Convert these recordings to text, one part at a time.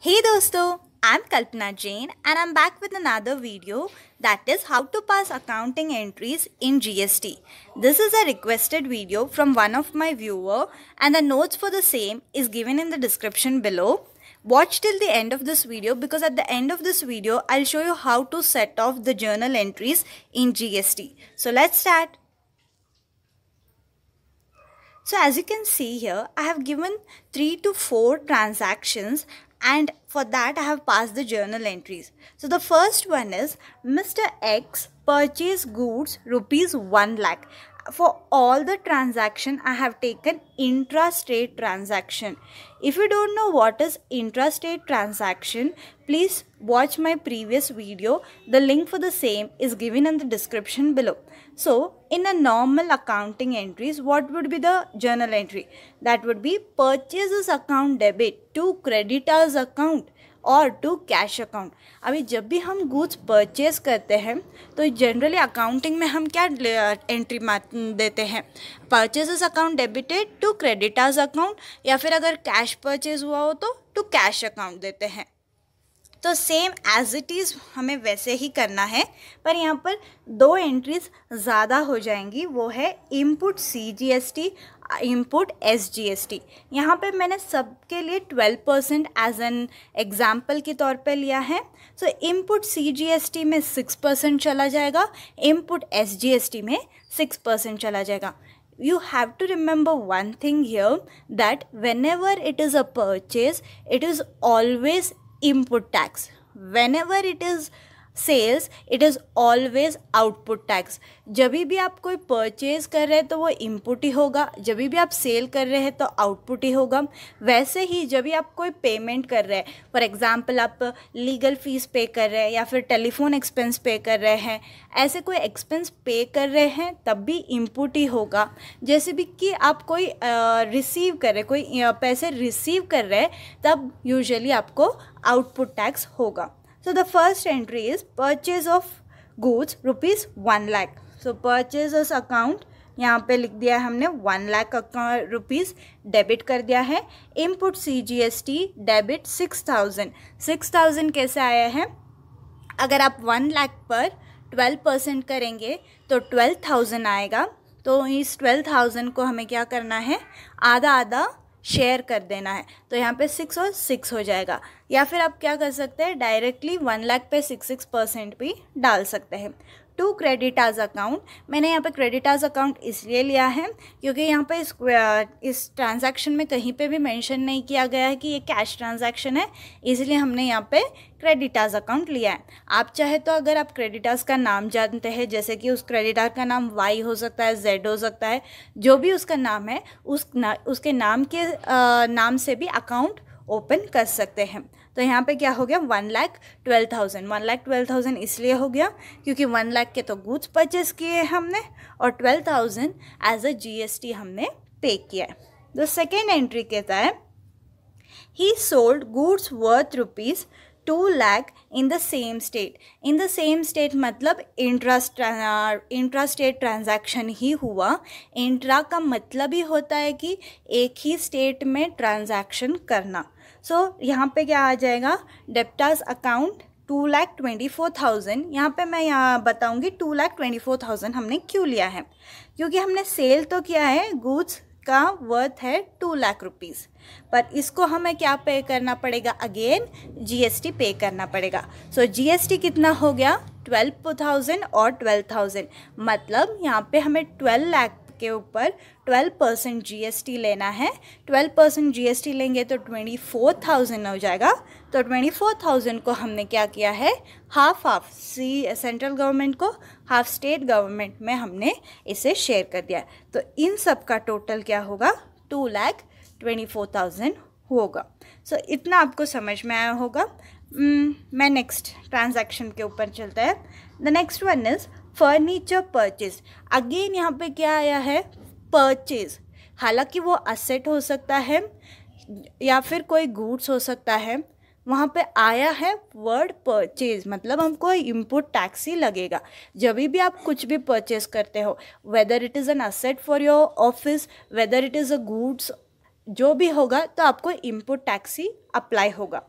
Hey dosto, I'm Kalpana Jain and I'm back with another video that is how to pass accounting entries in GST. This is a requested video from one of my viewer and the notes for the same is given in the description below. Watch till the end of this video because at the end of this video I'll show you how to set off the journal entries in GST. So let's start. So as you can see here, I have given 3 to 4 transactions and for that I have passed the journal entries. So the first one is Mr. X purchased goods rupees 1 lakh for all the transaction I have taken intrastate transaction. If you don't know what is intrastate transaction, please watch my previous video. The link for the same is given in the description below. So in a normal accounting entries, what would be the journal entry? That would be purchases account debit to creditor's account और to cash account अभी जब भी हम goods purchase करते हैं तो generally accounting में हम क्या एंट्री देते हैं purchases account debited to creditors account या फिर अगर कैश परचेज हुआ हो तो टू कैश अकाउंट देते हैं तो सेम एज इट इज़ हमें वैसे ही करना है पर यहाँ पर दो एंट्रीज ज़्यादा हो जाएंगी वो है input C G S T input S G S T यहाँ पर मैंने सबके लिए twelve percent as an example के तौर पर लिया है so input C G S T में सिक्स परसेंट चला जाएगा input S G S T में सिक्स परसेंट चला जाएगा you have to remember one thing here that whenever it is a purchase it is always input tax whenever it is sales it is always output tax जब भी आप कोई purchase कर रहे हैं तो वो इनपुट ही होगा जब भी आप सेल कर रहे हैं तो आउटपुट ही होगा वैसे ही जब भी आप कोई पेमेंट कर रहे हैं फॉर एग्ज़ाम्पल आप लीगल फ़ीस पे कर रहे हैं या फिर टेलीफोन एक्सपेंस पे कर रहे हैं ऐसे कोई एक्सपेंस पे कर रहे हैं तब भी इनपुट ही होगा जैसे भी कि आप कोई रिसीव कर रहे कोई पैसे रिसीव कर रहे हैं तब यूजली आपको आउटपुट टैक्स होगा So the first entry is purchase of goods rupees one lakh. So purchases account यहाँ पे लिख दिया है हमने वन लाख रुपीज़ डेबिट कर दिया है input C G S T debit six thousand six thousand कैसे आया है अगर आप वन लाख पर ट्वेल्व परसेंट करेंगे तो ट्वेल्व थाउजेंड आएगा तो इस ट्वेल्व थाउजेंड को हमें क्या करना है आधा आधा शेयर कर देना है तो यहाँ पे सिक्स और सिक्स हो जाएगा या फिर आप क्या कर सकते हैं डायरेक्टली वन लाख पे सिक्स सिक्स परसेंट भी डाल सकते हैं टू आज अकाउंट मैंने यहाँ पे आज अकाउंट इसलिए लिया है क्योंकि यहाँ पे इस इस ट्रांजैक्शन में कहीं पे भी मेंशन नहीं किया गया है कि ये कैश ट्रांजैक्शन है इसलिए हमने यहाँ पे आज अकाउंट लिया है आप चाहे तो अगर आप क्रेडिटाज का नाम जानते हैं जैसे कि उस क्रेडिटार का नाम वाई हो सकता है जेड हो सकता है जो भी उसका नाम है उस ना, उसके नाम के आ, नाम से भी अकाउंट ओपन कर सकते हैं तो यहाँ पे क्या हो गया one lakh twelve thousand one lakh twelve thousand इसलिए हो गया क्योंकि वन लाख के तो गुड्स परचेस किए हमने और twelve thousand as a GST हमने पे किया तो सेकेंड एंट्री कहता है he sold goods worth rupees two lakh in the same state in the same state मतलब इंट्रास्ट इंट्रा स्टेट ट्रांजैक्शन ही हुआ इंट्रा का मतलब ही होता है कि एक ही स्टेट में ट्रांजैक्शन करना सो so, यहाँ पे क्या आ जाएगा debtors account two lakh twenty four thousand यहाँ पर मैं यहाँ बताऊँगी two lakh twenty four thousand हमने क्यों लिया है क्योंकि हमने सेल तो किया है गुड्स का वर्थ है टू लाख रुपीज़ पर इसको हमें क्या पे करना पड़ेगा अगेन जीएसटी पे करना पड़ेगा सो so, जीएसटी कितना हो गया ट्वेल्व थाउजेंड और ट्वेल्व थाउजेंड मतलब यहाँ पे हमें ट्वेल्व लाख के ऊपर 12 परसेंट जी लेना है 12 परसेंट जी लेंगे तो 24,000 हो जाएगा तो 24,000 को हमने क्या किया है half half C central government को हाफ स्टेट गवर्नमेंट में हमने इसे शेयर कर दिया तो इन सब का टोटल क्या होगा two lakh twenty four thousand होगा सो so, इतना आपको समझ में आया होगा hmm, मैं नेक्स्ट ट्रांजैक्शन के ऊपर चलता है the next one is furniture purchase again यहाँ पे क्या आया है परचेज हालांकि वो असेट हो सकता है या फिर कोई गुड्स हो सकता है वहाँ पे आया है वर्ड परचेज मतलब हमको इम्पोर्ट टैक्स ही लगेगा जब भी आप कुछ भी परचेज करते हो whether it is an asset for your office whether it is a goods जो भी होगा तो आपको इम्पोर्ट टैक्स ही अप्लाई होगा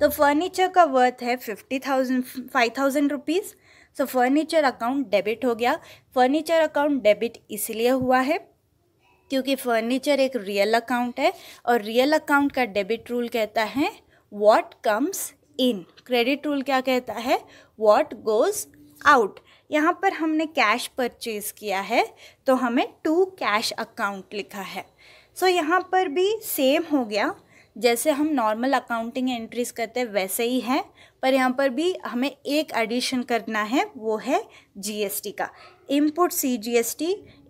तो फर्नीचर का वर्थ है fifty thousand five thousand rupees so furniture account debit हो गया फर्नीचर अकाउंट डेबिट इसलिए हुआ है क्योंकि फर्नीचर एक रियल अकाउंट है और रियल अकाउंट का डेबिट रूल कहता है what comes in credit rule क्या कहता है वॉट गोज़ आउट यहाँ पर हमने कैश परचेज किया है तो हमें टू कैश अकाउंट लिखा है सो so, यहाँ पर भी सेम हो गया जैसे हम नॉर्मल अकाउंटिंग एंट्रीज करते हैं वैसे ही है पर यहाँ पर भी हमें एक एडिशन करना है वो है जीएसटी का input C G S T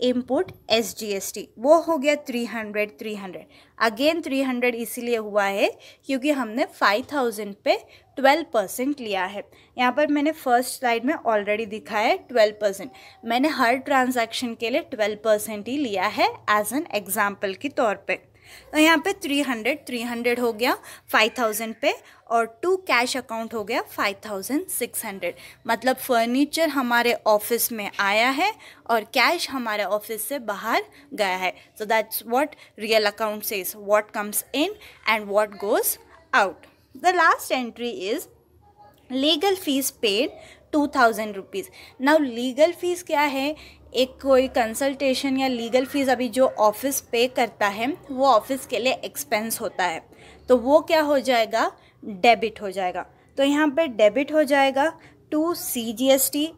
input S G S T वो हो गया three hundred three hundred again three hundred इसीलिए हुआ है क्योंकि हमने फाइव थाउजेंड पे ट्वेल्व परसेंट लिया है यहाँ पर मैंने फर्स्ट स्लाइड में ऑलरेडी दिखा है ट्वेल्व परसेंट मैंने हर ट्रांजैक्शन के लिए ट्वेल्व परसेंट ही लिया है एज एन एग्जाम्पल के तौर पर तो यहाँ पे थ्री हंड्रेड थ्री हंड्रेड हो गया फाइव थाउजेंड पे और टू कैश अकाउंट हो गया फाइव थाउजेंड सिक्स हंड्रेड मतलब फर्नीचर हमारे ऑफिस में आया है और कैश हमारे ऑफिस से बाहर गया है so that's what real account says what comes in and what goes out the last entry is legal fees paid two thousand rupees now legal fees क्या है एक कोई कंसल्टेशन या लीगल फ़ीस अभी जो ऑफिस पे करता है वो ऑफिस के लिए एक्सपेंस होता है तो वो क्या हो जाएगा डेबिट हो जाएगा तो यहाँ पे डेबिट हो जाएगा to C G S T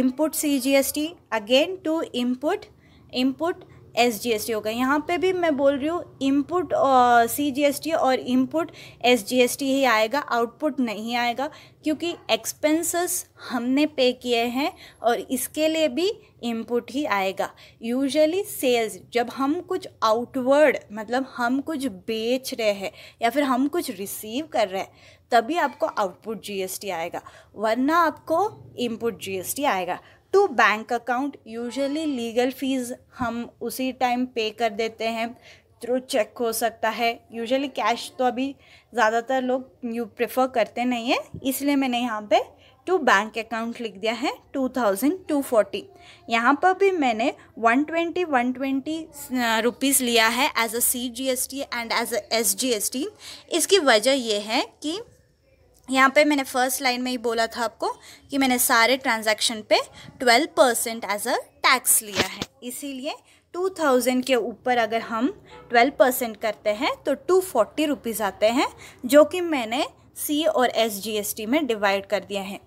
input C G S T again to input input S G S T होगा यहाँ पे भी मैं बोल रही हूँ input C G S T और input S G S T ही आएगा आउटपुट नहीं आएगा क्योंकि एक्सपेंसेस हमने पे किए हैं और इसके लिए भी इनपुट ही आएगा यूजुअली सेल्स जब हम कुछ आउटवर्ड मतलब हम कुछ बेच रहे हैं या फिर हम कुछ रिसीव कर रहे हैं तभी आपको आउटपुट जीएसटी आएगा वरना आपको इनपुट जीएसटी आएगा to bank account usually legal fees हम उसी टाइम पे कर देते हैं थ्रू चेक हो सकता है यूजुअली कैश तो अभी ज़्यादातर लोग यू प्रेफर करते नहीं हैं इसलिए मैंने यहाँ पे टू बैंक अकाउंट लिख दिया है टू थाउजेंड टू फोर्टी यहाँ पर भी मैंने one twenty one twenty rupees लिया है as a C G S T and as a S G S T इसकी वजह यह है कि यहाँ पे मैंने फर्स्ट लाइन में ही बोला था आपको कि मैंने सारे ट्रांजैक्शन पे 12 परसेंट एज अ टैक्स लिया है इसीलिए 2000 के ऊपर अगर हम 12 परसेंट करते हैं तो टू फोर्टी रुपीज़ आते हैं जो कि मैंने सी और एस जी एस टी में डिवाइड कर दिया है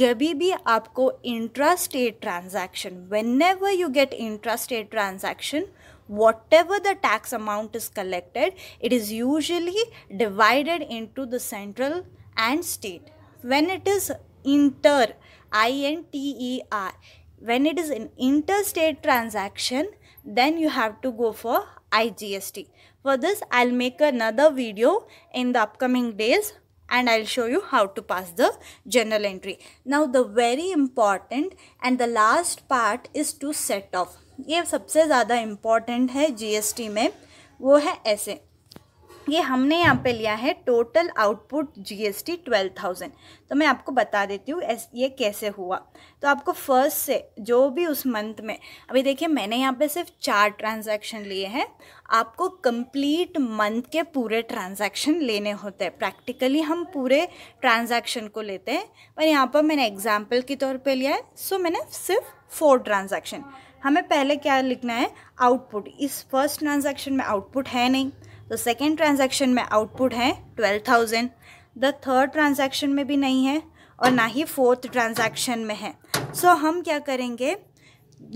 जब भी आपको intra state transaction whenever you get intra state whatever the tax amount is collected it is usually divided into the central and state. When it is inter, I-N-T-E-R, when it is an interstate transaction, then you have to go for IGST. For this, I'll make another video in the upcoming days and I'll show you how to pass the general entry. Now the very important and the last part is to set off. ये सबसे ज़्यादा important important GST में वो है ऐसे ये हमने यहाँ पे लिया है total output GST twelve thousand तो मैं आपको बता देती हूँ ये कैसे हुआ तो आपको फर्स्ट से जो भी उस मंथ में अभी देखिए मैंने यहाँ पे सिर्फ चार ट्रांजैक्शन लिए हैं आपको कंप्लीट मंथ के पूरे ट्रांजैक्शन लेने होते हैं प्रैक्टिकली हम पूरे ट्रांजैक्शन को लेते हैं पर यहाँ पर मैंने एग्जाम्पल के तौर पर लिया है सो मैंने सिर्फ फोर ट्रांजेक्शन हमें पहले क्या लिखना है आउटपुट इस फर्स्ट ट्रांजेक्शन में आउटपुट है नहीं तो सेकेंड ट्रांजेक्शन में आउटपुट है twelve thousand the third transaction में भी नहीं है और ना ही फोर्थ ट्रांजेक्शन में है सो so, हम क्या करेंगे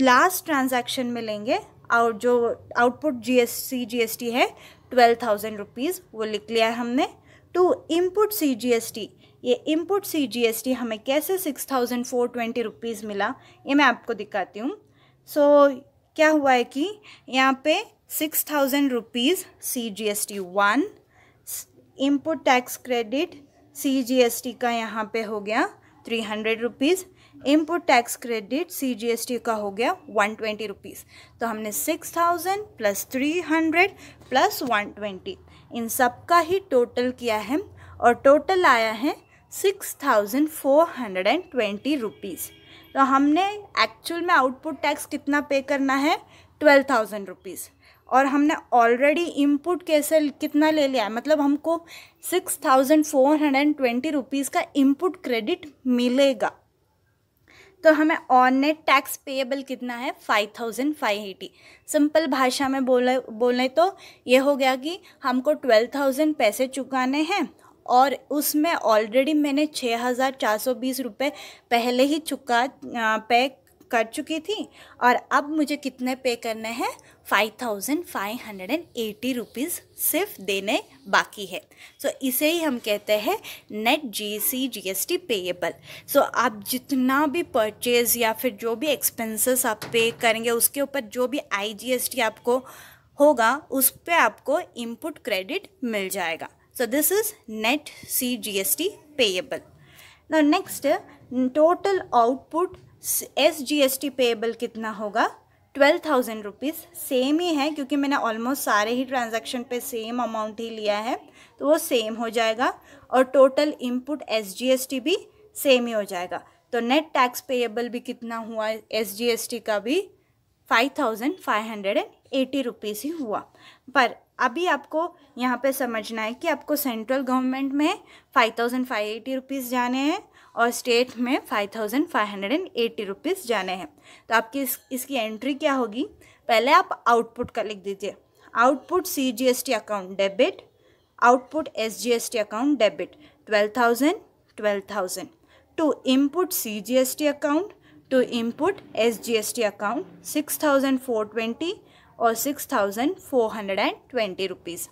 लास्ट ट्रांज़ेक्शन में लेंगे और जो output G G S C S T है ट्वेल्व थाउजेंड रुपीज़ वो लिख लिया है हमने to input C G S T ये input C G S T हमें कैसे six thousand four twenty rupees मिला ये मैं आपको दिखाती हूँ सो so, क्या हुआ है कि यहाँ पे six thousand rupees C G S T one import tax credit C G S T का यहाँ पे हो गया three hundred rupees import tax credit C G S T का हो गया वन ट्वेंटी रुपीज़ तो हमने six thousand plus three hundred plus one twenty इन सब का ही टोटल किया है और टोटल आया है six thousand four hundred and twenty rupees तो हमने एक्चुअल में आउटपुट टैक्स कितना पे करना है ट्वेल्व थाउजेंड रुपीज़ और हमने ऑलरेडी इनपुट कैसे कितना ले लिया है मतलब हमको six thousand four hundred and twenty rupees का इनपुट क्रेडिट मिलेगा तो हमें ऑन नेट टैक्स पेएबल कितना है five thousand five eighty simple भाषा में बोले बोले तो ये हो गया कि हमको ट्वेल्व थाउजेंड पैसे चुकाने हैं और उसमें ऑलरेडी मैंने छः हज़ार चार सौ बीस रुपये पहले ही चुका पे कर चुकी थी और अब मुझे कितने पे करने हैं five thousand five hundred and eighty rupees सिर्फ देने बाकी है सो so, इसे ही हम कहते हैं net GST GST payable so आप जितना भी परचेज़ या फिर जो भी एक्सपेंसेस आप पे करेंगे उसके ऊपर जो भी आईजीएसटी आपको होगा उस पर आपको इनपुट क्रेडिट मिल जाएगा so is net C G S T payable next total output S G S T payable कितना होगा ट्वेल्व थाउजेंड रुपीज़ सेम ही है क्योंकि मैंने ऑलमोस्ट सारे ही ट्रांजेक्शन पे सेम अमाउंट ही लिया है तो वो सेम हो जाएगा और total input S G S T भी सेम ही हो जाएगा तो नेट टैक्स पेएबल भी कितना हुआ एस जी एस टी का भी five thousand five hundred and eighty rupees ही हुआ पर अभी आपको यहाँ पे समझना है कि आपको सेंट्रल गवर्नमेंट में five thousand five eighty rupees जाने हैं और स्टेट में five thousand five hundred and eighty rupees जाने हैं तो आपकी इस, इसकी एंट्री क्या होगी पहले आप आउटपुट का लिख दीजिए output C G S T account debit output S G S T account debit twelve thousand twelve thousand to input C G S T account to input S G S T account six thousand four twenty or 6,420 rupees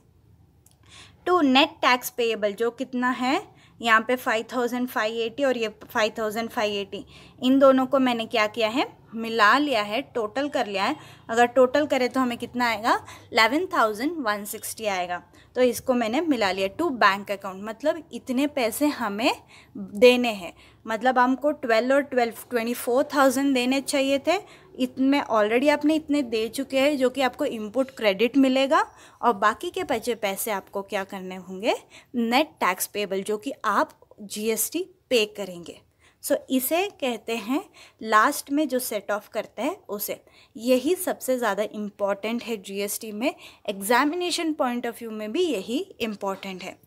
to net tax payable जो कितना है यहाँ पे five thousand five eighty और ये five thousand five eighty इन दोनों को मैंने क्या किया है मिला लिया है टोटल कर लिया है अगर टोटल करें तो हमें कितना आएगा एलेवन थाउजेंड वन सिक्सटी आएगा तो इसको मैंने मिला लिया टू बैंक अकाउंट मतलब इतने पैसे हमें देने हैं मतलब हमको ट्वेल्व और ट्वेल्व ट्वेंटी फोर थाउजेंड देने चाहिए थे इतने ऑलरेडी आपने इतने दे चुके हैं जो कि आपको इनपुट क्रेडिट मिलेगा और बाकी के बचे पैसे आपको क्या करने होंगे नेट टैक्स पेबल जो कि आप जीएसटी पे करेंगे सो so, इसे कहते हैं लास्ट में जो सेट ऑफ करते हैं उसे यही सबसे ज़्यादा इम्पॉर्टेंट है जीएसटी में एग्जामिनेशन पॉइंट ऑफ व्यू में भी यही इम्पॉर्टेंट है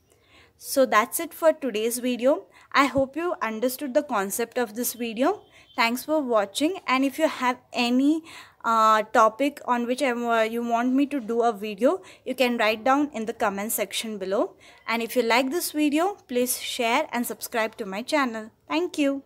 So that's it for today's video. I hope you understood the concept of this video. Thanks for watching and if you have any uh, topic on which I, uh, you want me to do a video, you can write down in the comment section below. And if you like this video, please share and subscribe to my channel. Thank you.